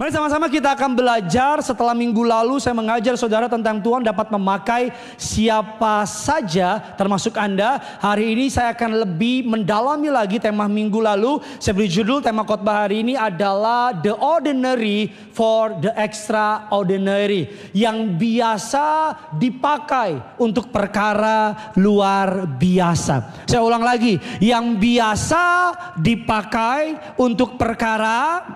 Mari sama-sama kita akan belajar setelah minggu lalu saya mengajar saudara tentang Tuhan dapat memakai siapa saja termasuk Anda. Hari ini saya akan lebih mendalami lagi tema minggu lalu. Saya beri judul tema khotbah hari ini adalah The Ordinary for the Extraordinary. Yang biasa dipakai untuk perkara luar biasa. Saya ulang lagi, yang biasa dipakai untuk perkara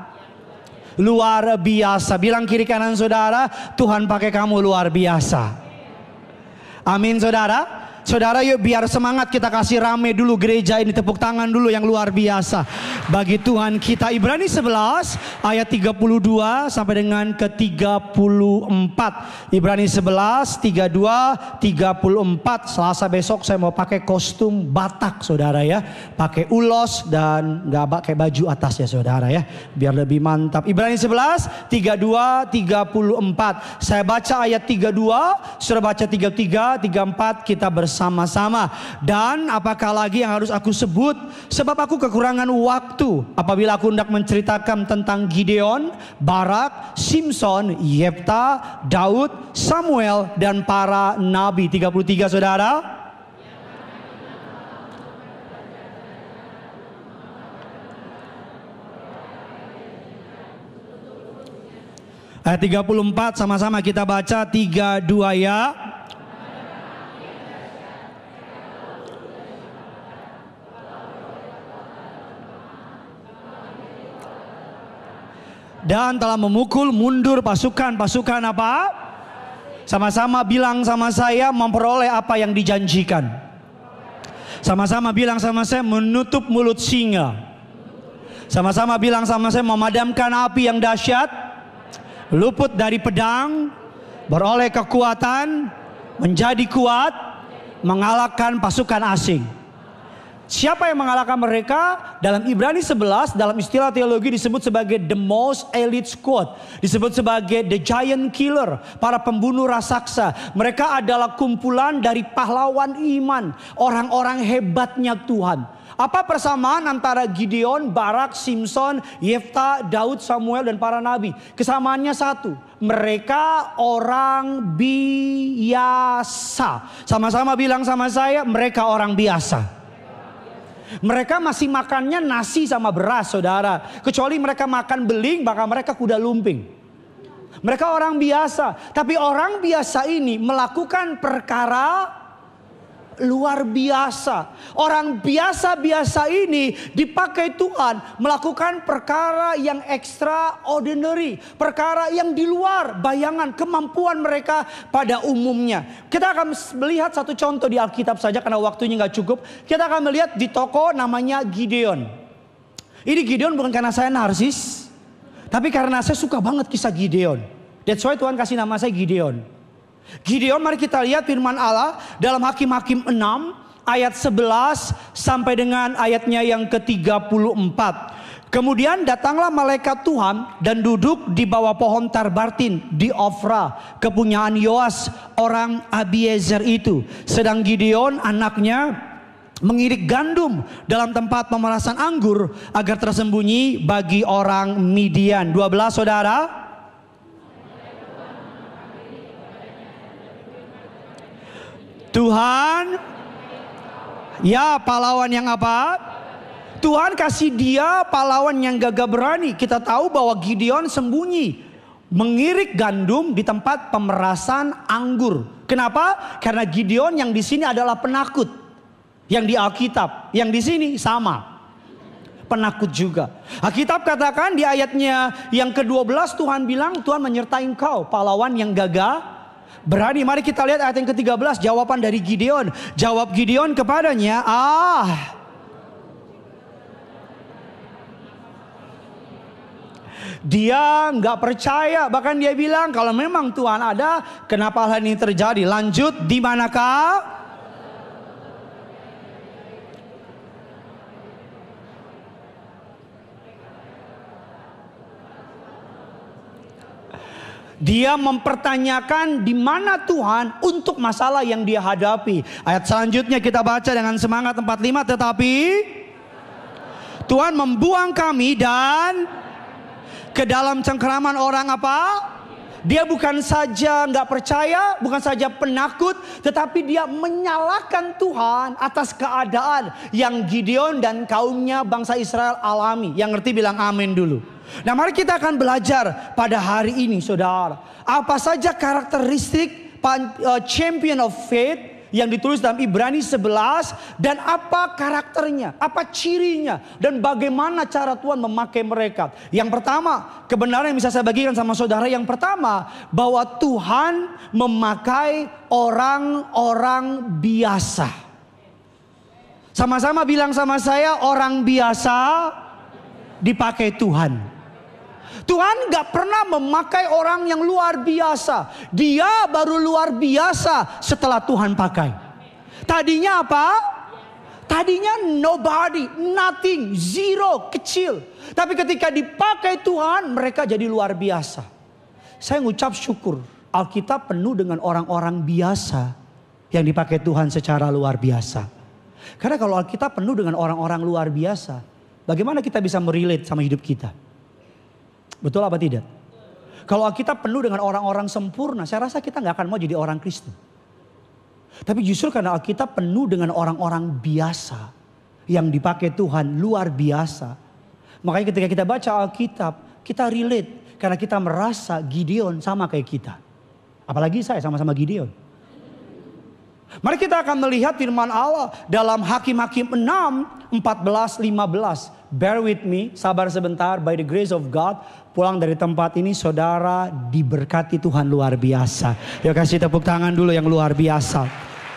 luar biasa. Bilang kiri kanan saudara, Tuhan pakai kamu luar biasa. Amin saudara. Saudara yuk biar semangat kita kasih rame dulu gereja ini tepuk tangan dulu yang luar biasa. Bagi Tuhan kita Ibrani 11 ayat 32 sampai dengan ke 34. Ibrani 11 32 34 Selasa besok saya mau pakai kostum Batak saudara ya. Pakai ulos dan gak pakai baju atas ya saudara ya. Biar lebih mantap. Ibrani 11 32 34. Saya baca ayat 32, sudah baca 33, 34 kita bersama bersama-sama. Dan apakah lagi yang harus aku sebut? Sebab aku kekurangan waktu apabila aku hendak menceritakan tentang Gideon, Barak, Simpson, Yepta, Daud, Samuel, dan para nabi. 33 saudara. Eh, Ayat 34 sama-sama kita baca 32 ya. dan telah memukul mundur pasukan-pasukan apa? Sama-sama bilang sama saya memperoleh apa yang dijanjikan. Sama-sama bilang sama saya menutup mulut singa. Sama-sama bilang sama saya memadamkan api yang dahsyat, luput dari pedang, beroleh kekuatan, menjadi kuat, mengalahkan pasukan asing. Siapa yang mengalahkan mereka? Dalam Ibrani 11, dalam istilah teologi disebut sebagai the most elite squad. Disebut sebagai the giant killer, para pembunuh raksasa. Mereka adalah kumpulan dari pahlawan iman, orang-orang hebatnya Tuhan. Apa persamaan antara Gideon, Barak, Simpson, Yefta, Daud, Samuel, dan para nabi? Kesamaannya satu, mereka orang biasa. Sama-sama bilang sama saya, mereka orang biasa. Mereka masih makannya nasi sama beras saudara. Kecuali mereka makan beling maka mereka kuda lumping. Mereka orang biasa. Tapi orang biasa ini melakukan perkara luar biasa. Orang biasa-biasa ini dipakai Tuhan melakukan perkara yang extraordinary, perkara yang di luar bayangan kemampuan mereka pada umumnya. Kita akan melihat satu contoh di Alkitab saja karena waktunya nggak cukup. Kita akan melihat di toko namanya Gideon. Ini Gideon bukan karena saya narsis, tapi karena saya suka banget kisah Gideon. That's why Tuhan kasih nama saya Gideon. Gideon mari kita lihat firman Allah dalam Hakim-Hakim 6 ayat 11 sampai dengan ayatnya yang ke-34. Kemudian datanglah malaikat Tuhan dan duduk di bawah pohon tarbartin di Ofra kepunyaan Yoas orang Abiezer itu. Sedang Gideon anaknya mengirik gandum dalam tempat pemerasan anggur agar tersembunyi bagi orang Midian. 12 saudara. Tuhan, ya pahlawan yang apa? Tuhan kasih dia pahlawan yang gagah berani. Kita tahu bahwa Gideon sembunyi. Mengirik gandum di tempat pemerasan anggur. Kenapa? Karena Gideon yang di sini adalah penakut. Yang di Alkitab. Yang di sini sama penakut juga. Alkitab katakan di ayatnya yang ke-12 Tuhan bilang Tuhan menyertai engkau pahlawan yang gagah Berani, mari kita lihat ayat yang ke-13, jawaban dari Gideon. Jawab Gideon kepadanya, ah. Dia nggak percaya, bahkan dia bilang kalau memang Tuhan ada, kenapa hal ini terjadi? Lanjut, di manakah? Dia mempertanyakan di mana Tuhan untuk masalah yang dia hadapi. Ayat selanjutnya kita baca dengan semangat 45 tetapi Tuhan membuang kami dan ke dalam cengkeraman orang apa? Dia bukan saja nggak percaya, bukan saja penakut, tetapi dia menyalahkan Tuhan atas keadaan yang Gideon dan kaumnya bangsa Israel alami. Yang ngerti bilang amin dulu. Nah mari kita akan belajar pada hari ini saudara. Apa saja karakteristik e, champion of faith yang ditulis dalam Ibrani 11 dan apa karakternya, apa cirinya dan bagaimana cara Tuhan memakai mereka. Yang pertama, kebenaran yang bisa saya bagikan sama saudara yang pertama bahwa Tuhan memakai orang-orang biasa. Sama-sama bilang sama saya orang biasa dipakai Tuhan. Tuhan gak pernah memakai orang yang luar biasa. Dia baru luar biasa setelah Tuhan pakai. Tadinya apa? Tadinya nobody, nothing, zero, kecil. Tapi ketika dipakai Tuhan, mereka jadi luar biasa. Saya ngucap syukur. Alkitab penuh dengan orang-orang biasa yang dipakai Tuhan secara luar biasa. Karena kalau Alkitab penuh dengan orang-orang luar biasa, bagaimana kita bisa merelate sama hidup kita? Betul apa tidak? Kalau kita penuh dengan orang-orang sempurna, saya rasa kita nggak akan mau jadi orang Kristen. Tapi justru karena Alkitab penuh dengan orang-orang biasa yang dipakai Tuhan luar biasa. Makanya ketika kita baca Alkitab, kita relate karena kita merasa Gideon sama kayak kita. Apalagi saya sama-sama Gideon. Mari kita akan melihat firman Allah dalam Hakim-Hakim 6, 14, 15 bear with me, sabar sebentar, by the grace of God, pulang dari tempat ini saudara diberkati Tuhan luar biasa. Ya kasih tepuk tangan dulu yang luar biasa.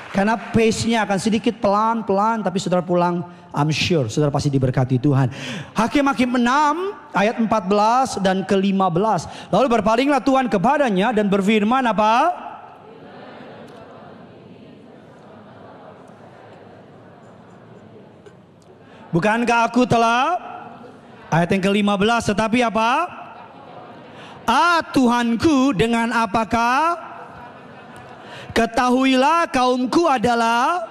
Karena pace-nya akan sedikit pelan-pelan tapi saudara pulang I'm sure saudara pasti diberkati Tuhan. Hakim-hakim 6 ayat 14 dan ke-15. Lalu berpalinglah Tuhan kepadanya dan berfirman apa? Bukankah aku telah ayat yang ke-15 tetapi apa? Ah Tuhanku dengan apakah ketahuilah kaumku adalah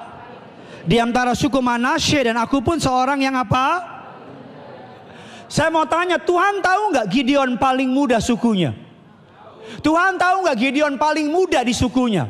di antara suku Manasye dan aku pun seorang yang apa? Saya mau tanya Tuhan tahu nggak Gideon paling muda sukunya? Tuhan tahu nggak Gideon paling muda di sukunya?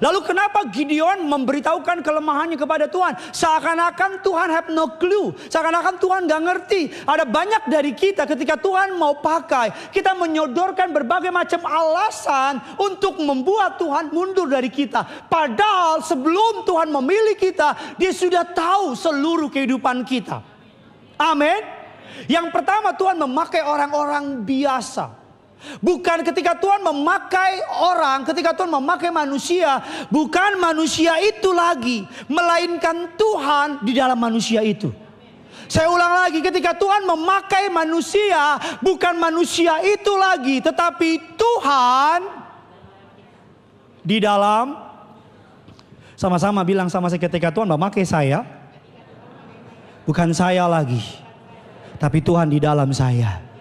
Lalu kenapa Gideon memberitahukan kelemahannya kepada Tuhan? Seakan-akan Tuhan have no clue. Seakan-akan Tuhan gak ngerti. Ada banyak dari kita ketika Tuhan mau pakai. Kita menyodorkan berbagai macam alasan untuk membuat Tuhan mundur dari kita. Padahal sebelum Tuhan memilih kita, dia sudah tahu seluruh kehidupan kita. Amin. Yang pertama Tuhan memakai orang-orang biasa. Bukan ketika Tuhan memakai orang, ketika Tuhan memakai manusia, bukan manusia itu lagi, melainkan Tuhan di dalam manusia itu. Saya ulang lagi, ketika Tuhan memakai manusia, bukan manusia itu lagi, tetapi Tuhan di dalam sama-sama bilang sama saya ketika Tuhan memakai saya, bukan saya lagi, tapi Tuhan di dalam saya.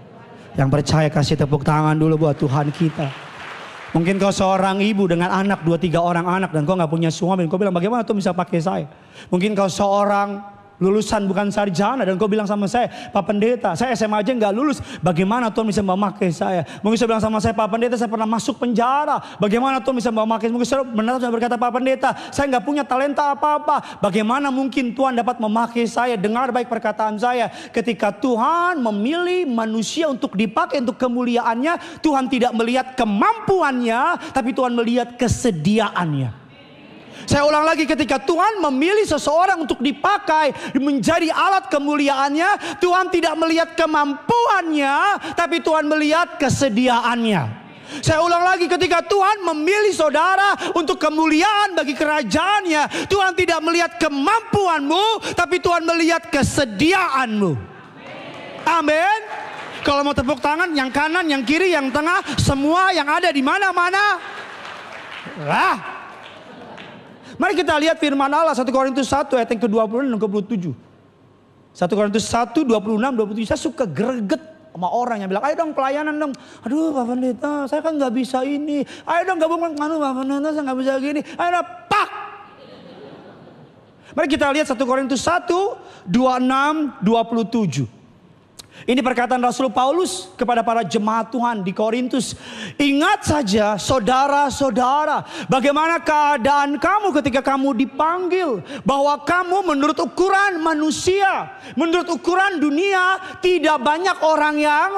Yang percaya kasih tepuk tangan dulu buat Tuhan kita. Mungkin kau seorang ibu dengan anak, dua tiga orang anak dan kau nggak punya suami. Kau bilang bagaimana tuh bisa pakai saya? Mungkin kau seorang lulusan bukan sarjana dan kau bilang sama saya, Pak Pendeta, saya SMA aja nggak lulus, bagaimana Tuhan bisa memakai saya? Mungkin saya bilang sama saya, Pak Pendeta, saya pernah masuk penjara, bagaimana Tuhan bisa memakai? Mungkin saya benar saya berkata, Pak Pendeta, saya nggak punya talenta apa-apa, bagaimana mungkin Tuhan dapat memakai saya? Dengar baik perkataan saya, ketika Tuhan memilih manusia untuk dipakai untuk kemuliaannya, Tuhan tidak melihat kemampuannya, tapi Tuhan melihat kesediaannya. Saya ulang lagi ketika Tuhan memilih seseorang untuk dipakai menjadi alat kemuliaannya, Tuhan tidak melihat kemampuannya, tapi Tuhan melihat kesediaannya. Saya ulang lagi ketika Tuhan memilih saudara untuk kemuliaan bagi kerajaannya. Tuhan tidak melihat kemampuanmu, tapi Tuhan melihat kesediaanmu. Amin. Kalau mau tepuk tangan, yang kanan, yang kiri, yang tengah, semua yang ada di mana-mana. Lah, Mari kita lihat firman Allah 1 Korintus 1 ayat yang ke-26 dan ke-27. 1 Korintus 1 26 27 saya suka greget sama orang yang bilang, ayo dong pelayanan dong. Aduh Pak Pendeta, saya kan nggak bisa ini. Ayo dong gabung, kan Pak Pendeta saya nggak bisa gini. Ayo dong, pak! Mari kita lihat 1 Korintus 1, 26, 27. Ini perkataan Rasul Paulus kepada para jemaat Tuhan di Korintus. Ingat saja saudara-saudara bagaimana keadaan kamu ketika kamu dipanggil. Bahwa kamu menurut ukuran manusia, menurut ukuran dunia tidak banyak orang yang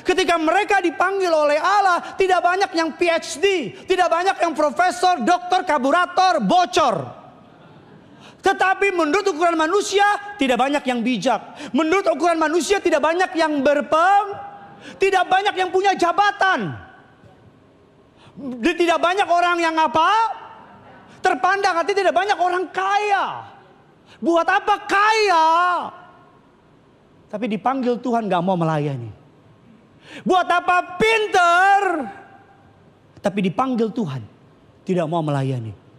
Ketika mereka dipanggil oleh Allah, tidak banyak yang PhD, tidak banyak yang profesor, dokter, kaburator, bocor. Tetapi menurut ukuran manusia tidak banyak yang bijak. Menurut ukuran manusia tidak banyak yang berpeng, tidak banyak yang punya jabatan. Tidak banyak orang yang apa? Terpandang hati tidak banyak orang kaya. Buat apa kaya? Tapi dipanggil Tuhan gak mau melayani. Buat apa pinter? Tapi dipanggil Tuhan tidak mau melayani.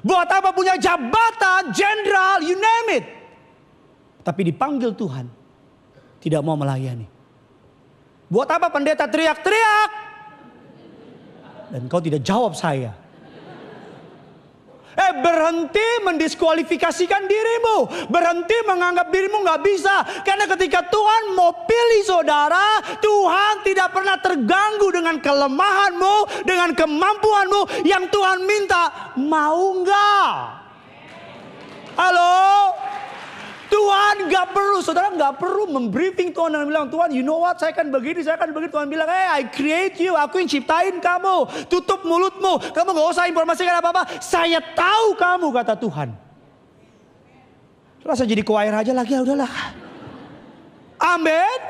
Buat apa punya jabatan, jenderal, you name it. Tapi dipanggil Tuhan. Tidak mau melayani. Buat apa pendeta teriak-teriak? Dan kau tidak jawab saya. Eh berhenti mendiskualifikasikan dirimu. Berhenti menganggap dirimu gak bisa. Karena ketika Tuhan mau pilih saudara, Tuhan tidak pernah terganggu dengan kelemahanmu, dengan kemampuanmu. Yang Tuhan minta, mau nggak? Halo? Tuhan gak perlu, saudara gak perlu membriefing Tuhan dan bilang Tuhan, you know what, saya akan begini, saya akan begini. Tuhan bilang, hey, I create you, aku yang ciptain kamu, tutup mulutmu, kamu nggak usah informasikan apa apa, saya tahu kamu kata Tuhan. Rasa jadi choir aja lagi, ya udahlah. Amin.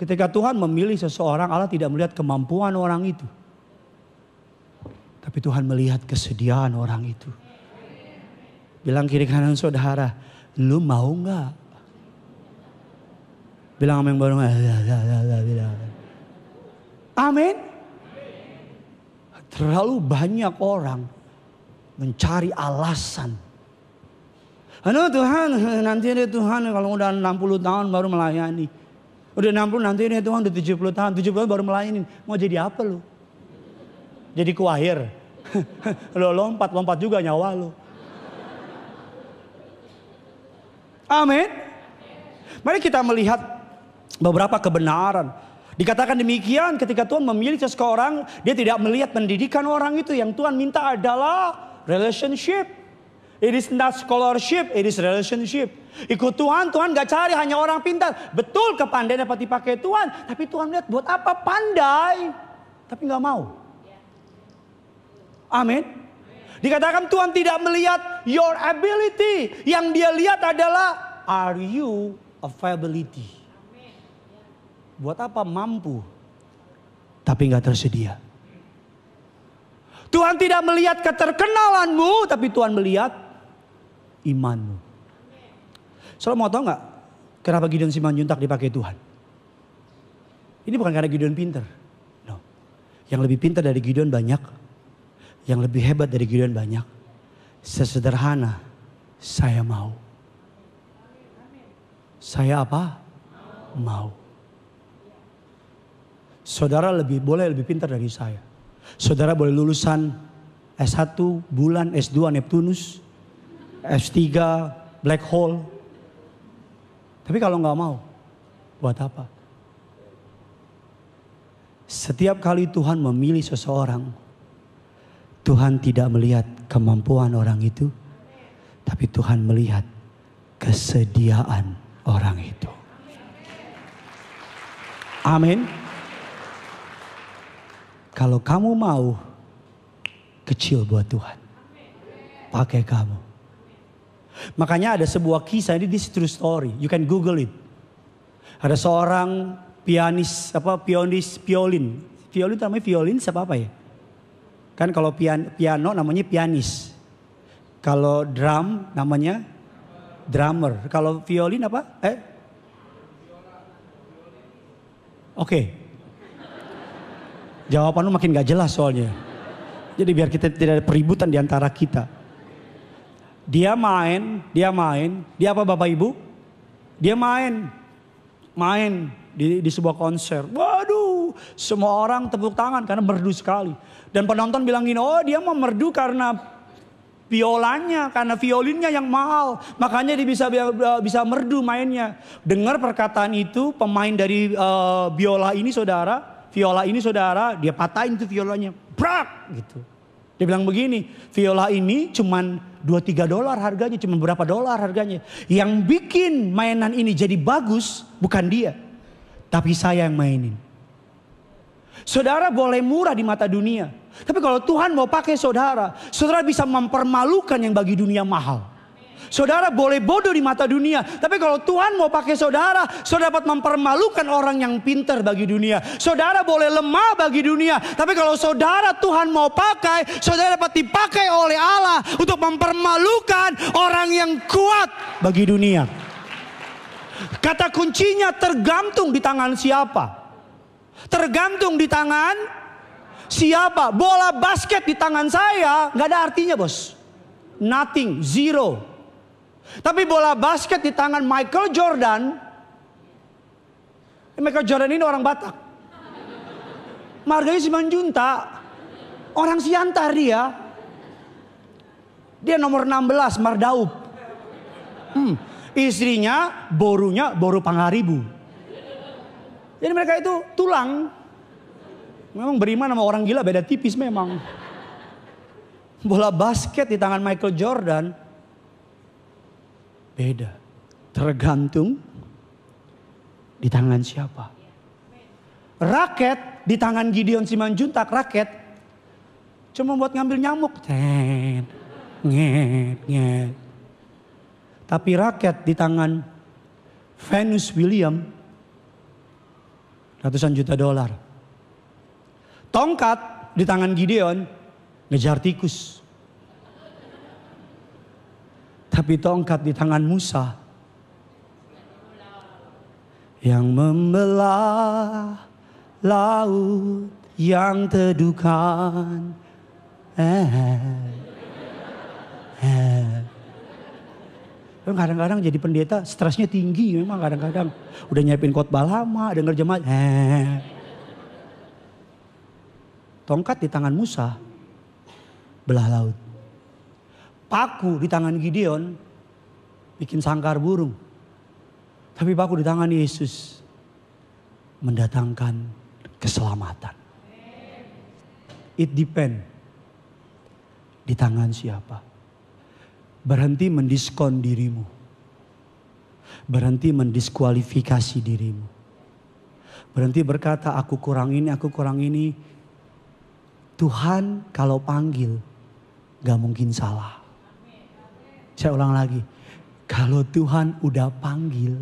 Ketika Tuhan memilih seseorang, Allah tidak melihat kemampuan orang itu. Tapi Tuhan melihat kesediaan orang itu. Bilang kiri kanan saudara, lu mau nggak? Bilang sama yang baru, nggak Amin. Terlalu banyak orang mencari alasan. Halo Tuhan, nanti ini Tuhan kalau udah 60 tahun baru melayani. Udah 60 nanti ini Tuhan udah 70 tahun, 70 baru melayani. Mau jadi apa lu? Jadi kuahir. lo lompat-lompat juga nyawa lu. Amin. Mari kita melihat beberapa kebenaran. Dikatakan demikian ketika Tuhan memilih seseorang, dia tidak melihat pendidikan orang itu. Yang Tuhan minta adalah relationship. It is not scholarship, it is relationship. Ikut Tuhan, Tuhan gak cari hanya orang pintar. Betul kepandai dapat dipakai Tuhan. Tapi Tuhan lihat buat apa pandai. Tapi gak mau. Amin. Dikatakan Tuhan tidak melihat your ability. Yang dia lihat adalah are you availability. Buat apa mampu tapi nggak tersedia. Tuhan tidak melihat keterkenalanmu tapi Tuhan melihat imanmu. Soalnya mau tau nggak kenapa Gideon Simanjuntak dipakai Tuhan? Ini bukan karena Gideon pinter. No. Yang lebih pinter dari Gideon banyak yang lebih hebat dari Gideon banyak. Sesederhana saya mau. Saya apa? Mau. Saudara lebih boleh lebih pintar dari saya. Saudara boleh lulusan S1 bulan, S2 Neptunus, S3 black hole. Tapi kalau nggak mau, buat apa? Setiap kali Tuhan memilih seseorang Tuhan tidak melihat kemampuan orang itu, tapi Tuhan melihat kesediaan orang itu. Amin. Kalau kamu mau kecil buat Tuhan, pakai kamu. Makanya ada sebuah kisah ini di true story. You can Google it. Ada seorang pianis apa pionis violin. Violin namanya violin siapa apa ya? Kan kalau pian, piano namanya pianis. Kalau drum namanya drummer. Kalau violin apa? Eh? Oke. Okay. Jawaban lu makin gak jelas soalnya. Jadi biar kita tidak ada peributan di antara kita. Dia main, dia main, dia apa Bapak Ibu? Dia main, main, di, di sebuah konser. Waduh, semua orang tepuk tangan karena merdu sekali. Dan penonton bilang gini, oh dia mau merdu karena violanya, karena violinnya yang mahal. Makanya dia bisa bisa merdu mainnya. Dengar perkataan itu, pemain dari uh, biola ini saudara, viola ini saudara, dia patahin tuh violanya. Brak gitu. Dia bilang begini, viola ini cuman 2-3 dolar harganya, cuman berapa dolar harganya. Yang bikin mainan ini jadi bagus bukan dia tapi saya yang mainin. Saudara boleh murah di mata dunia, tapi kalau Tuhan mau pakai saudara, saudara bisa mempermalukan yang bagi dunia mahal. Saudara boleh bodoh di mata dunia, tapi kalau Tuhan mau pakai saudara, saudara dapat mempermalukan orang yang pintar bagi dunia. Saudara boleh lemah bagi dunia, tapi kalau saudara Tuhan mau pakai, saudara dapat dipakai oleh Allah untuk mempermalukan orang yang kuat bagi dunia. Kata kuncinya tergantung di tangan siapa. Tergantung di tangan siapa. Bola basket di tangan saya nggak ada artinya bos. Nothing, zero. Tapi bola basket di tangan Michael Jordan. Eh, Michael Jordan ini orang Batak. Marganya Simanjunta. Orang Siantar dia. Dia nomor 16, Mardaup. Hmm. Istrinya borunya boru pangaribu. Jadi mereka itu tulang. Memang beriman sama orang gila beda tipis memang. Bola basket di tangan Michael Jordan beda. Tergantung di tangan siapa. Raket di tangan Gideon Simanjuntak raket cuma buat ngambil nyamuk. nget, nget. Tapi rakyat di tangan Venus William ratusan juta dolar. Tongkat di tangan Gideon ngejar tikus. Tapi tongkat di tangan Musa yang membelah laut yang tedukan. Eh, eh. eh. Kan kadang-kadang jadi pendeta stresnya tinggi memang kadang-kadang. Udah nyiapin khotbah lama, denger jemaat. Eh. Tongkat di tangan Musa, belah laut. Paku di tangan Gideon, bikin sangkar burung. Tapi paku di tangan Yesus, mendatangkan keselamatan. It depend di tangan siapa. Berhenti mendiskon dirimu. Berhenti mendiskualifikasi dirimu. Berhenti berkata aku kurang ini, aku kurang ini. Tuhan kalau panggil gak mungkin salah. Saya ulang lagi. Kalau Tuhan udah panggil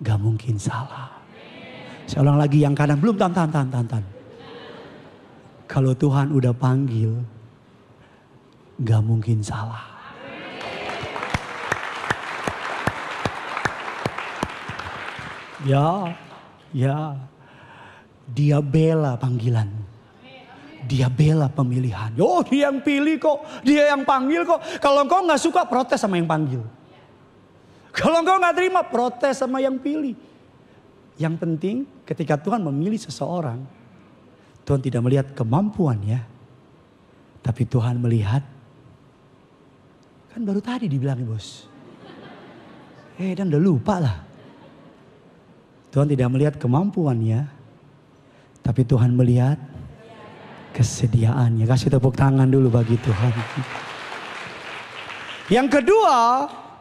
gak mungkin salah. Saya ulang lagi yang kanan belum tantan tantan tantan. Kalau Tuhan udah panggil gak mungkin salah. Ya, ya. Dia bela panggilan. Dia bela pemilihan. Oh dia yang pilih kok. Dia yang panggil kok. Kalau engkau nggak suka protes sama yang panggil. Kalau engkau nggak terima protes sama yang pilih. Yang penting ketika Tuhan memilih seseorang. Tuhan tidak melihat kemampuannya. Tapi Tuhan melihat Kan baru tadi dibilangin bos. Eh dan udah lupa lah. Tuhan tidak melihat kemampuannya. Tapi Tuhan melihat kesediaannya. Kasih tepuk tangan dulu bagi Tuhan. Yang kedua,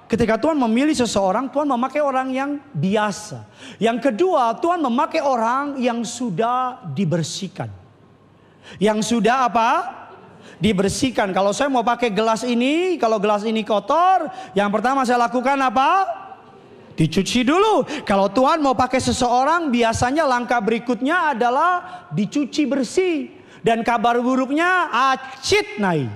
ketika Tuhan memilih seseorang, Tuhan memakai orang yang biasa. Yang kedua, Tuhan memakai orang yang sudah dibersihkan. Yang sudah apa? dibersihkan. Kalau saya mau pakai gelas ini, kalau gelas ini kotor, yang pertama saya lakukan apa? Dicuci dulu. Kalau Tuhan mau pakai seseorang, biasanya langkah berikutnya adalah dicuci bersih. Dan kabar buruknya acit naik.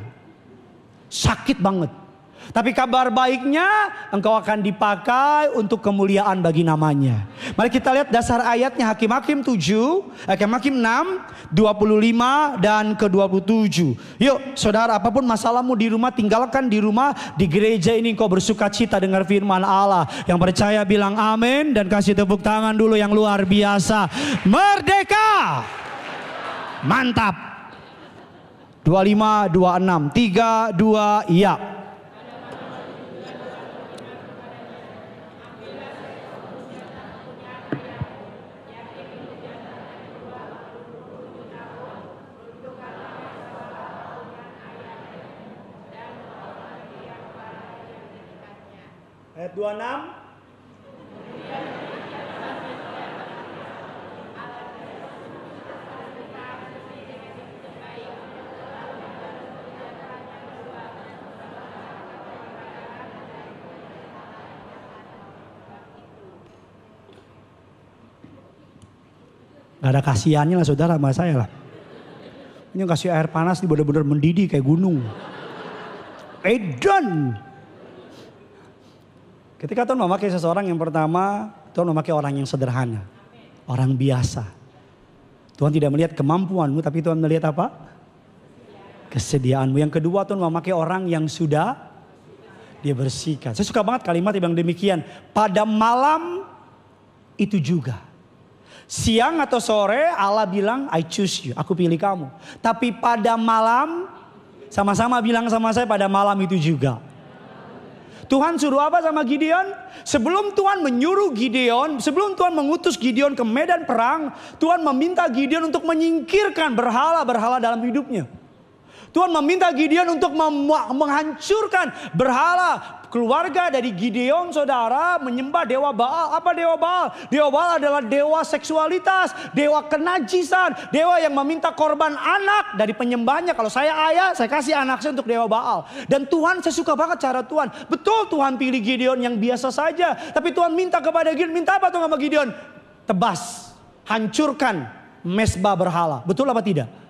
Sakit banget. Tapi kabar baiknya engkau akan dipakai untuk kemuliaan bagi namanya. Mari kita lihat dasar ayatnya Hakim-Hakim 7, Hakim-Hakim 6, 25 dan ke-27. Yuk saudara apapun masalahmu di rumah tinggalkan di rumah. Di gereja ini engkau bersuka cita dengar firman Allah. Yang percaya bilang amin dan kasih tepuk tangan dulu yang luar biasa. Merdeka! Mantap! 25, 26, 3, 2, ya. Ayat 26 Gak ada kasihannya lah saudara sama saya lah. Ini kasih air panas ini bener-bener mendidih kayak gunung. Edan. Ketika Tuhan memakai seseorang yang pertama, Tuhan memakai orang yang sederhana, orang biasa. Tuhan tidak melihat kemampuanmu, tapi Tuhan melihat apa? Kesediaanmu. Yang kedua, Tuhan memakai orang yang sudah dia bersihkan. Saya suka banget kalimat yang demikian. Pada malam itu juga. Siang atau sore Allah bilang I choose you, aku pilih kamu. Tapi pada malam sama-sama bilang sama saya pada malam itu juga Tuhan suruh apa sama Gideon? Sebelum Tuhan menyuruh Gideon, sebelum Tuhan mengutus Gideon ke medan perang, Tuhan meminta Gideon untuk menyingkirkan berhala-berhala dalam hidupnya. Tuhan meminta Gideon untuk menghancurkan berhala keluarga dari Gideon saudara menyembah dewa Baal. Apa dewa Baal? Dewa Baal adalah dewa seksualitas, dewa kenajisan, dewa yang meminta korban anak dari penyembahnya. Kalau saya ayah, saya kasih anak saya untuk dewa Baal. Dan Tuhan saya suka banget cara Tuhan. Betul Tuhan pilih Gideon yang biasa saja. Tapi Tuhan minta kepada Gideon, minta apa tuhan sama Gideon? Tebas, hancurkan mesbah berhala. Betul apa tidak?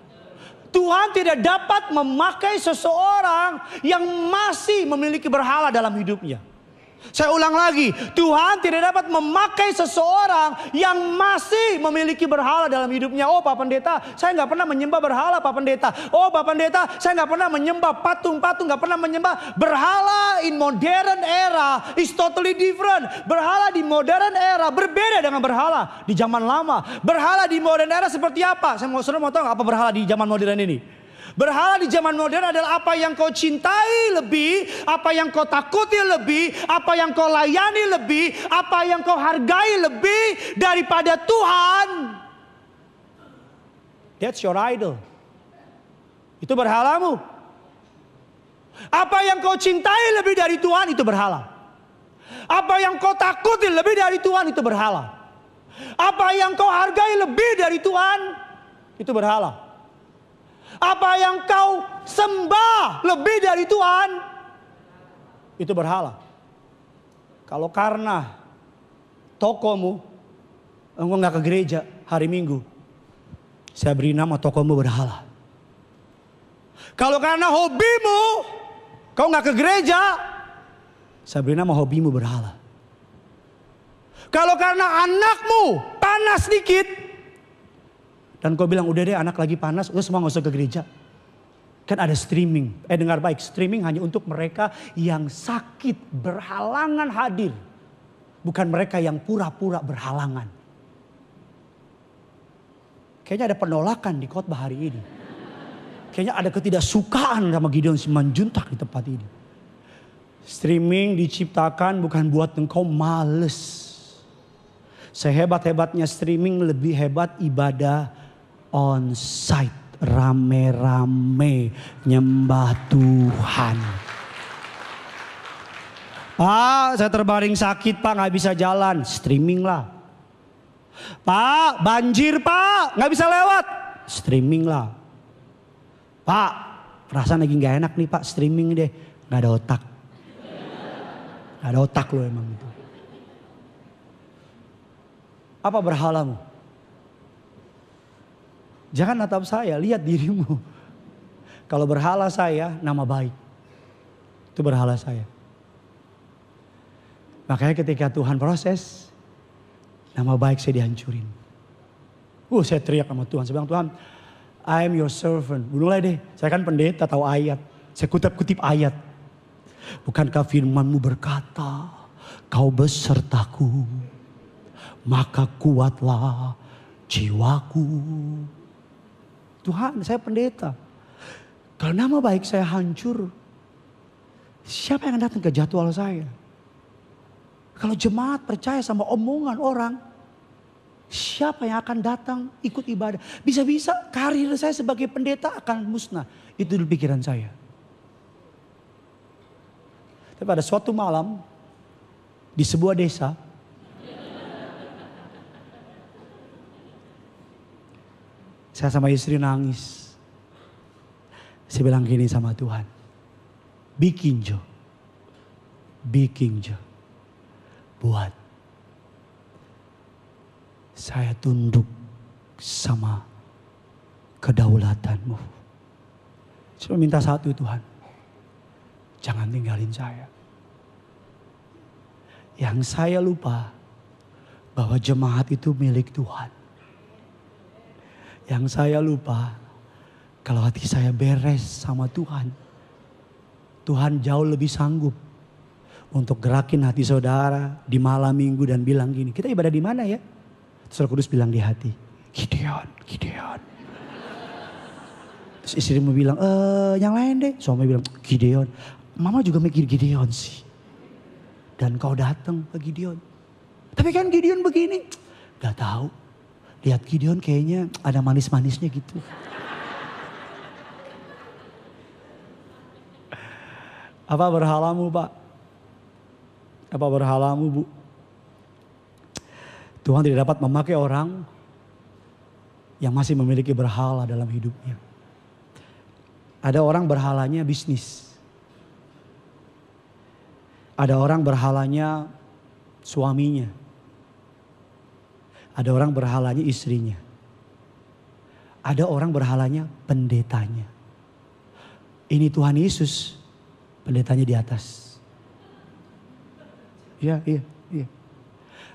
Tuhan tidak dapat memakai seseorang yang masih memiliki berhala dalam hidupnya. Saya ulang lagi, Tuhan tidak dapat memakai seseorang yang masih memiliki berhala dalam hidupnya. Oh Pak Pendeta, saya nggak pernah menyembah berhala Pak Pendeta. Oh Pak Pendeta, saya nggak pernah menyembah patung-patung, nggak pernah menyembah berhala in modern era is totally different. Berhala di modern era berbeda dengan berhala di zaman lama. Berhala di modern era seperti apa? Saya mau suruh mau tahu apa berhala di zaman modern ini? Berhala di zaman modern adalah apa yang kau cintai lebih, apa yang kau takuti lebih, apa yang kau layani lebih, apa yang kau hargai lebih daripada Tuhan. That's your idol. Itu berhalamu. Apa yang kau cintai lebih dari Tuhan itu berhala. Apa yang kau takuti lebih dari Tuhan itu berhala. Apa yang kau hargai lebih dari Tuhan itu berhala. Apa yang kau sembah lebih dari Tuhan? Itu berhala. Kalau karena tokomu, engkau nggak ke gereja hari Minggu. Saya beri nama tokomu berhala. Kalau karena hobimu, kau nggak ke gereja, saya beri nama hobimu berhala. Kalau karena anakmu panas dikit, dan kau bilang udah deh anak lagi panas, lu semua gak usah ke gereja. Kan ada streaming. Eh dengar baik, streaming hanya untuk mereka yang sakit berhalangan hadir. Bukan mereka yang pura-pura berhalangan. Kayaknya ada penolakan di khotbah hari ini. Kayaknya ada ketidaksukaan sama Gideon Simanjuntak di tempat ini. Streaming diciptakan bukan buat engkau males. Sehebat-hebatnya streaming lebih hebat ibadah on site rame-rame nyembah Tuhan. Pak, saya terbaring sakit, Pak, nggak bisa jalan. Streaming lah. Pak, banjir, Pak, nggak bisa lewat. Streaming lah. Pak, perasaan lagi nggak enak nih, Pak, streaming deh. Nggak ada otak. Nggak ada otak lo emang itu. Apa berhalamu? Jangan natap saya, lihat dirimu. Kalau berhala saya, nama baik. Itu berhala saya. Makanya ketika Tuhan proses, nama baik saya dihancurin. Uh, saya teriak sama Tuhan. Saya bilang, Tuhan, I am your servant. Mulai deh, saya kan pendeta tahu ayat. Saya kutip-kutip ayat. Bukankah firmanmu berkata, kau besertaku, maka kuatlah jiwaku. Tuhan saya pendeta. Kalau nama baik saya hancur. Siapa yang datang ke jadwal saya? Kalau jemaat percaya sama omongan orang. Siapa yang akan datang ikut ibadah? Bisa-bisa karir saya sebagai pendeta akan musnah. Itu dulu pikiran saya. Tapi pada suatu malam di sebuah desa Saya sama istri nangis. Saya bilang gini sama Tuhan. Bikin Jo. Bikin Jo. Buat. Saya tunduk sama kedaulatanmu. Saya minta satu Tuhan. Jangan tinggalin saya. Yang saya lupa bahwa jemaat itu milik Tuhan. Yang saya lupa kalau hati saya beres sama Tuhan. Tuhan jauh lebih sanggup untuk gerakin hati saudara di malam minggu dan bilang gini, kita ibadah di mana ya? Terus Kudus bilang di hati, Gideon, Gideon. Terus istri mau bilang, eh yang lain deh. Suami bilang, Gideon. Mama juga mikir Gideon sih. Dan kau datang ke Gideon. Tapi kan Gideon begini, gak tahu lihat Gideon kayaknya ada manis-manisnya gitu. Apa berhalamu pak? Apa berhalamu bu? Tuhan tidak dapat memakai orang yang masih memiliki berhala dalam hidupnya. Ada orang berhalanya bisnis. Ada orang berhalanya suaminya. Ada orang berhalanya istrinya. Ada orang berhalanya pendetanya. Ini Tuhan Yesus, pendetanya di atas. Iya, iya, iya.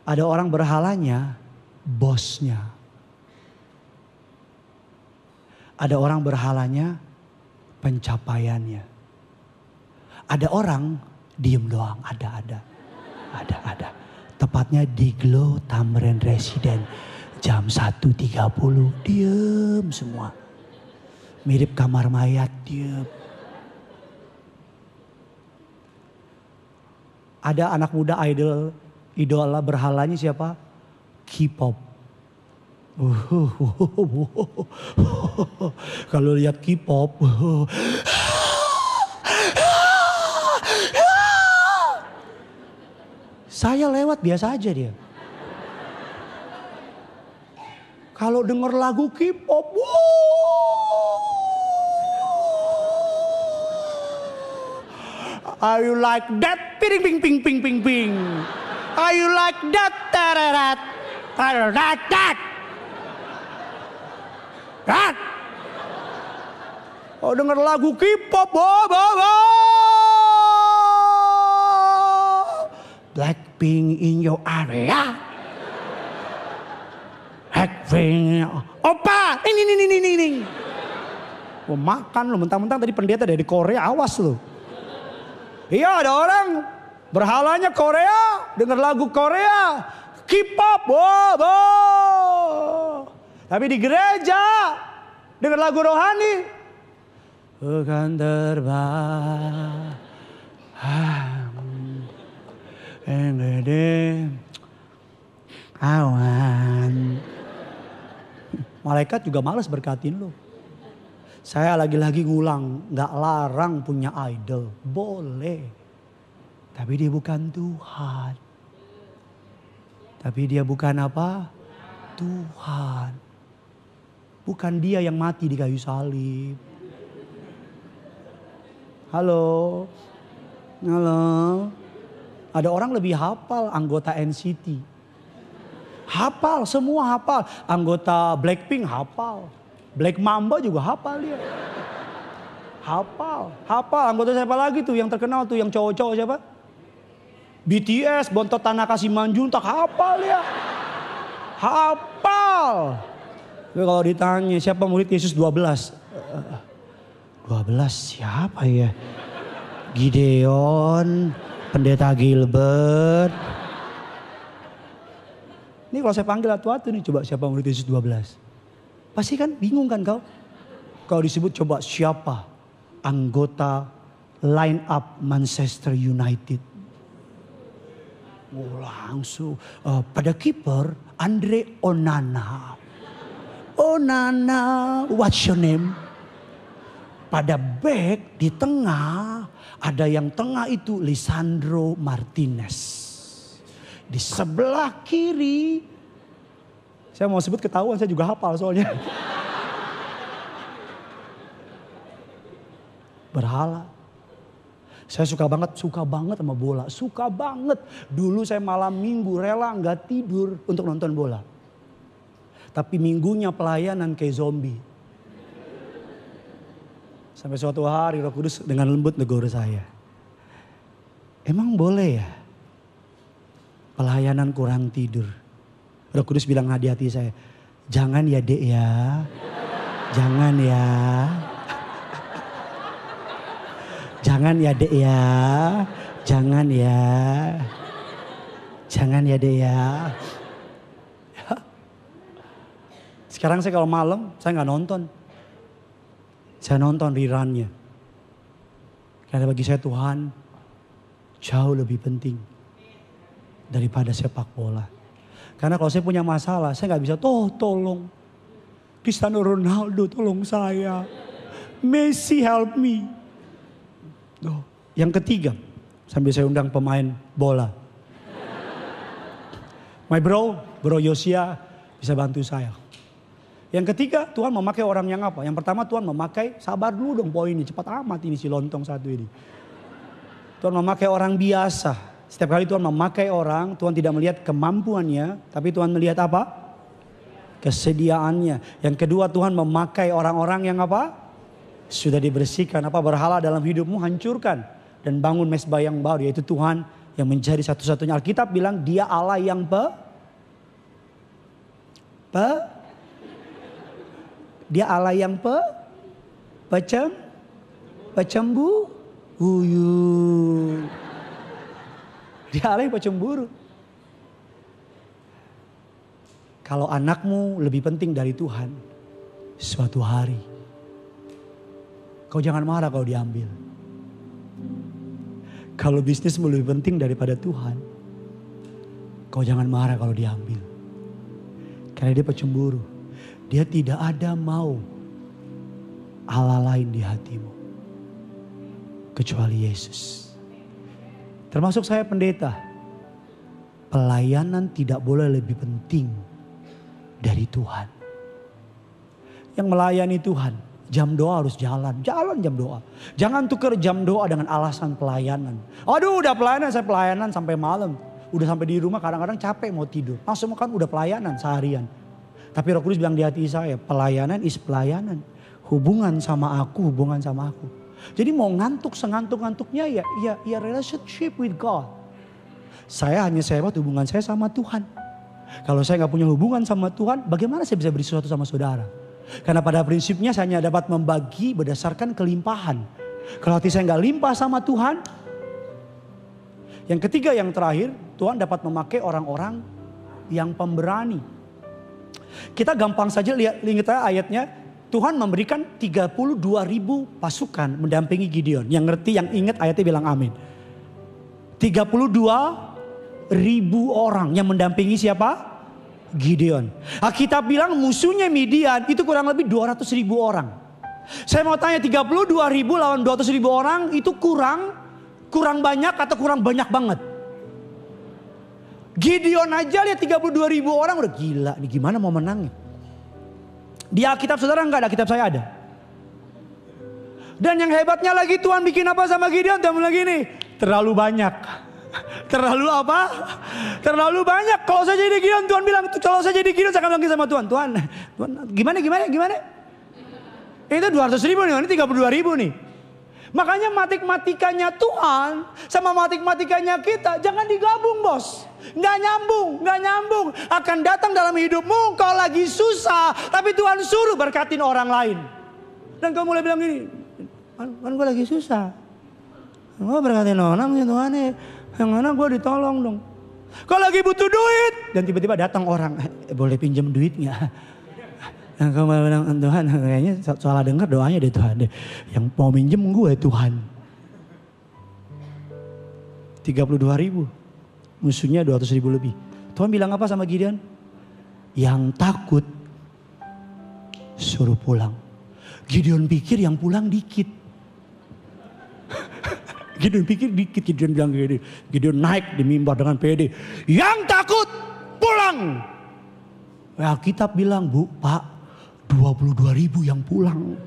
Ada orang berhalanya bosnya. Ada orang berhalanya pencapaiannya. Ada orang diem doang, ada, ada. Ada, ada. Tepatnya di Glow Tamrin Resident. Jam 1.30 diem semua. Mirip kamar mayat diem. Ada anak muda idol, idola berhalanya siapa? K-pop. Kalau lihat K-pop, Saya lewat biasa aja dia. Kalau denger lagu K-pop, Are you like that? Ping ping ping ping ping ping. Are you like that? Tararat. Tararat. rat. that? That. Oh denger lagu K-pop, Oh, oh, oh. Blackpink in your area. Blackpink. Opa, ini, ini, ini, ini, ini. Mau makan lo mentang-mentang tadi pendeta dari Korea, awas lo. Iya ada orang berhalanya Korea, denger lagu Korea, K-pop, wow, Tapi di gereja, denger lagu rohani, bukan terbang. gede awan. Malaikat juga males berkatin lu. Saya lagi-lagi ngulang, gak larang punya idol. Boleh. Tapi dia bukan Tuhan. Tapi dia bukan apa? Tuhan. Bukan dia yang mati di kayu salib. Halo. Halo. Ada orang lebih hafal anggota NCT. Hafal, semua hafal. Anggota Blackpink hafal. Black Mamba juga hafal dia. Hafal, hafal. Anggota siapa lagi tuh yang terkenal tuh, yang cowok-cowok siapa? BTS, Bontot Tanah Kasih Manjung, tak hafal ya. Hafal. kalau ditanya siapa murid Yesus 12? 12 eh, eh, siapa ya? Gideon, Pendeta Gilbert. Ini kalau saya panggil atu-atu nih coba siapa murid Yesus 12. Pasti kan bingung kan kau? Kau disebut coba siapa anggota line up Manchester United. Oh, langsung uh, pada kiper Andre Onana. Onana, what's your name? Pada back di tengah ada yang tengah itu Lisandro Martinez. Di sebelah kiri saya mau sebut ketahuan saya juga hafal soalnya. Berhala. Saya suka banget, suka banget sama bola. Suka banget. Dulu saya malam minggu rela nggak tidur untuk nonton bola. Tapi minggunya pelayanan kayak zombie. Sampai suatu hari Roh Kudus dengan lembut negur saya. Emang boleh ya? Pelayanan kurang tidur. Roh Kudus bilang hati-hati saya. Jangan ya dek ya. Jangan ya. Jangan ya dek ya. Jangan ya. Jangan ya dek ya. Sekarang saya kalau malam saya nggak nonton. Saya nonton rirannya. Karena bagi saya Tuhan jauh lebih penting daripada sepak bola. Karena kalau saya punya masalah, saya nggak bisa, toh tolong. Cristiano Ronaldo tolong saya. Messi help me. Oh. Yang ketiga, sambil saya undang pemain bola. My bro, bro Yosia bisa bantu saya. Yang ketiga Tuhan memakai orang yang apa? Yang pertama Tuhan memakai sabar dulu dong poin ini cepat amat ini si lontong satu ini. Tuhan memakai orang biasa. Setiap kali Tuhan memakai orang, Tuhan tidak melihat kemampuannya, tapi Tuhan melihat apa? Kesediaannya. Yang kedua Tuhan memakai orang-orang yang apa? Sudah dibersihkan. Apa berhala dalam hidupmu hancurkan. Dan bangun mesbah yang baru yaitu Tuhan yang menjadi satu-satunya. Alkitab bilang dia Allah yang pe, pe dia Allah yang pe, pecem, pecembu, huyu. Dia Allah yang pecemburu. Kalau anakmu lebih penting dari Tuhan, suatu hari kau jangan marah kalau diambil. Kalau bisnis lebih penting daripada Tuhan, kau jangan marah kalau diambil. Karena dia pecemburu. Dia tidak ada mau Allah lain di hatimu. Kecuali Yesus. Termasuk saya pendeta. Pelayanan tidak boleh lebih penting dari Tuhan. Yang melayani Tuhan, jam doa harus jalan. Jalan jam doa. Jangan tukar jam doa dengan alasan pelayanan. Aduh udah pelayanan, saya pelayanan sampai malam. Udah sampai di rumah kadang-kadang capek mau tidur. Langsung kan udah pelayanan seharian. Tapi Roh Kudus bilang di hati saya, pelayanan is pelayanan. Hubungan sama aku, hubungan sama aku. Jadi mau ngantuk sengantuk-ngantuknya ya, ya, ya relationship with God. Saya hanya sewa hubungan saya sama Tuhan. Kalau saya nggak punya hubungan sama Tuhan, bagaimana saya bisa beri sesuatu sama saudara? Karena pada prinsipnya saya hanya dapat membagi berdasarkan kelimpahan. Kalau hati saya nggak limpah sama Tuhan, yang ketiga yang terakhir, Tuhan dapat memakai orang-orang yang pemberani. Kita gampang saja lihat kita ya ayatnya Tuhan memberikan 32 ribu pasukan mendampingi Gideon. Yang ngerti, yang ingat ayatnya bilang amin. 32 ribu orang yang mendampingi siapa? Gideon. Nah, kita bilang musuhnya Midian itu kurang lebih 200 ribu orang. Saya mau tanya 32 ribu lawan 200 ribu orang itu kurang kurang banyak atau kurang banyak banget? Gideon aja lihat 32 ribu orang udah gila. nih gimana mau menangnya? Di Alkitab saudara nggak ada, kitab saya ada. Dan yang hebatnya lagi Tuhan bikin apa sama Gideon? Dia lagi nih terlalu banyak. Terlalu apa? Terlalu banyak. Kalau saya jadi Gideon, Tuhan bilang, kalau saya jadi Gideon, saya akan bilang sama Tuhan. Tuhan, Tuhan gimana, gimana, gimana? Itu 200 ribu nih, ini 32 ribu nih. Makanya matematikanya Tuhan sama matematikanya kita jangan digabung bos. Nggak nyambung, nggak nyambung. Akan datang dalam hidupmu kau lagi susah. Tapi Tuhan suruh berkatin orang lain. Dan kau mulai bilang gini, kan, gue lagi susah. Gue berkatin orang gitu ya. Eh. Yang mana gue ditolong dong. Kau lagi butuh duit. Dan tiba-tiba datang orang, eh, boleh pinjam duitnya. Yang nah, kamu bilang Tuhan kayaknya salah dengar doanya deh Tuhan deh. Yang mau minjem gue Tuhan. 32 ribu. Musuhnya 200 ribu lebih. Tuhan bilang apa sama Gideon? Yang takut suruh pulang. Gideon pikir yang pulang dikit. Gideon pikir dikit. Gideon bilang gini. Gideon naik di mimbar dengan pede. Yang takut pulang. Alkitab bilang, Bu, Pak, 22 ribu yang pulang.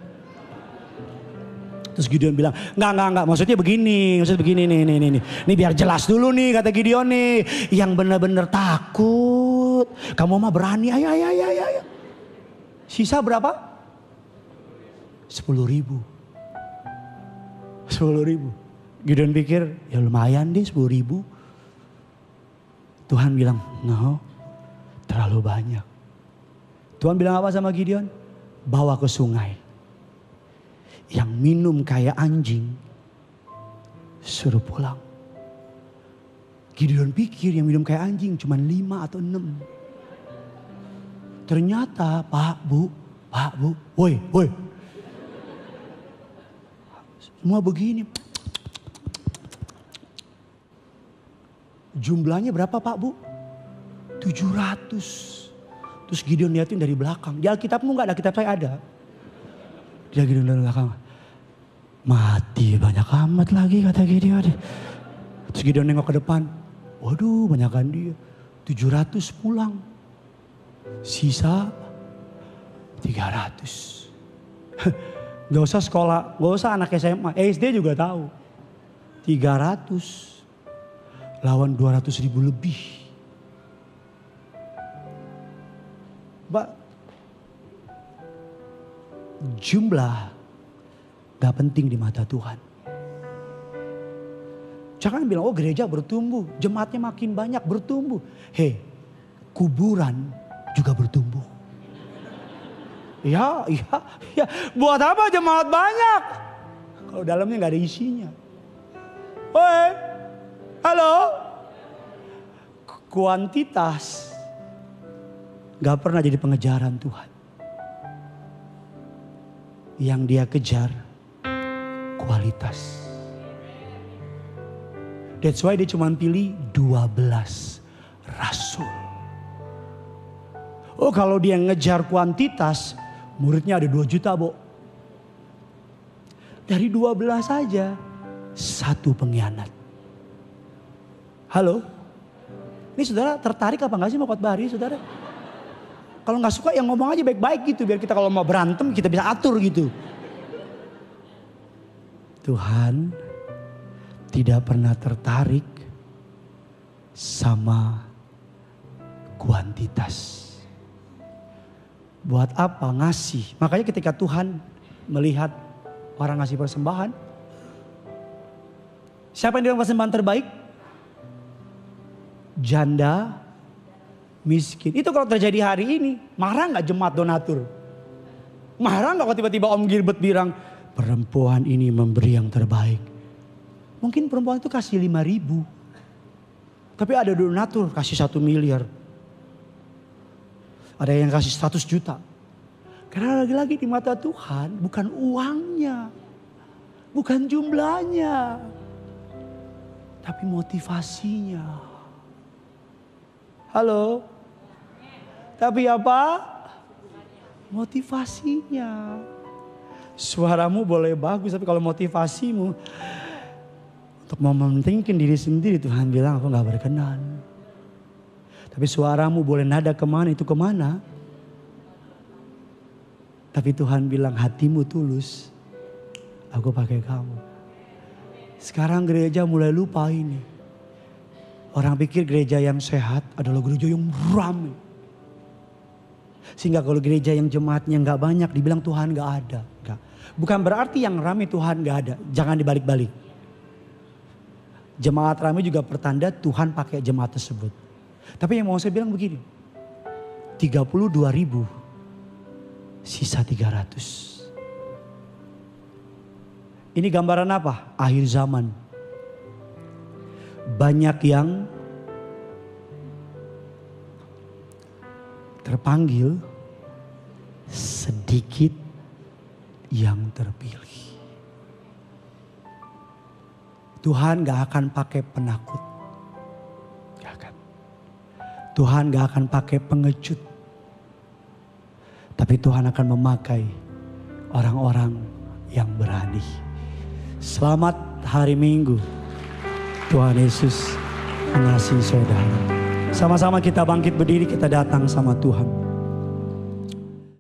Terus Gideon bilang, enggak, enggak, enggak. Maksudnya begini, maksudnya begini, nih, nih, nih. Nih, Ini biar jelas dulu nih, kata Gideon nih. Yang benar-benar takut. Kamu mah berani, ayo, ayo, ayo, ayo. Sisa berapa? 10 ribu. 10 ribu. Gideon pikir, ya lumayan deh 10 ribu. Tuhan bilang, no, terlalu banyak. Tuhan bilang apa sama Gideon? Bawa ke sungai. Yang minum kayak anjing, suruh pulang. Gideon pikir yang minum kayak anjing cuma lima atau enam. Ternyata pak bu, pak bu, woi, woi. Semua begini. Jumlahnya berapa pak bu? 700. Terus Gideon liatin dari belakang. Di Alkitabmu nggak ada, kitab saya ada. Dia Gideon dari belakang. Mati banyak amat lagi kata Gideon. Terus Gideon nengok ke depan. Waduh banyakan dia. 700 pulang. Sisa 300. Gak usah sekolah, gak usah anak SMA. Eh, SD juga tahu. 300 lawan 200 ribu lebih. Pak, jumlah gak penting di mata Tuhan. Jangan bilang, oh gereja bertumbuh, jemaatnya makin banyak bertumbuh. Hei, kuburan juga bertumbuh. Ya, ya, ya. Buat apa jemaat banyak? Kalau dalamnya nggak ada isinya. Oi, halo. Kuantitas gak pernah jadi pengejaran Tuhan. Yang dia kejar kualitas. That's why dia cuma pilih 12 rasul. Oh kalau dia ngejar kuantitas, muridnya ada 2 juta, bu. Dari 12 saja, satu pengkhianat. Halo? Ini saudara tertarik apa enggak sih mau khotbah hari saudara? Kalau nggak suka ya ngomong aja baik-baik gitu biar kita kalau mau berantem kita bisa atur gitu. Tuhan tidak pernah tertarik sama kuantitas. Buat apa ngasih? Makanya ketika Tuhan melihat orang ngasih persembahan, siapa yang dibilang persembahan terbaik? Janda miskin. Itu kalau terjadi hari ini, marah nggak jemaat donatur? Marah nggak kalau tiba-tiba Om Gilbert bilang, perempuan ini memberi yang terbaik. Mungkin perempuan itu kasih lima ribu. Tapi ada donatur kasih satu miliar. Ada yang kasih 100 juta. Karena lagi-lagi di mata Tuhan bukan uangnya. Bukan jumlahnya. Tapi motivasinya. Halo? tapi apa? Motivasinya. Suaramu boleh bagus, tapi kalau motivasimu untuk mementingkan diri sendiri, Tuhan bilang aku nggak berkenan. Tapi suaramu boleh nada kemana itu kemana. Tapi Tuhan bilang hatimu tulus. Aku pakai kamu. Sekarang gereja mulai lupa ini. Orang pikir gereja yang sehat adalah gereja yang ramai. Sehingga kalau gereja yang jemaatnya nggak banyak dibilang Tuhan nggak ada. Gak. Bukan berarti yang rame Tuhan nggak ada. Jangan dibalik-balik. Jemaat rame juga pertanda Tuhan pakai jemaat tersebut. Tapi yang mau saya bilang begini. 32 ribu. Sisa 300. Ini gambaran apa? Akhir zaman. Banyak yang terpanggil, sedikit yang terpilih. Tuhan gak akan pakai penakut. Gak akan. Tuhan gak akan pakai pengecut. Tapi Tuhan akan memakai orang-orang yang berani. Selamat hari Minggu. Tuhan Yesus mengasihi saudara. Sama-sama kita bangkit berdiri, kita datang sama Tuhan.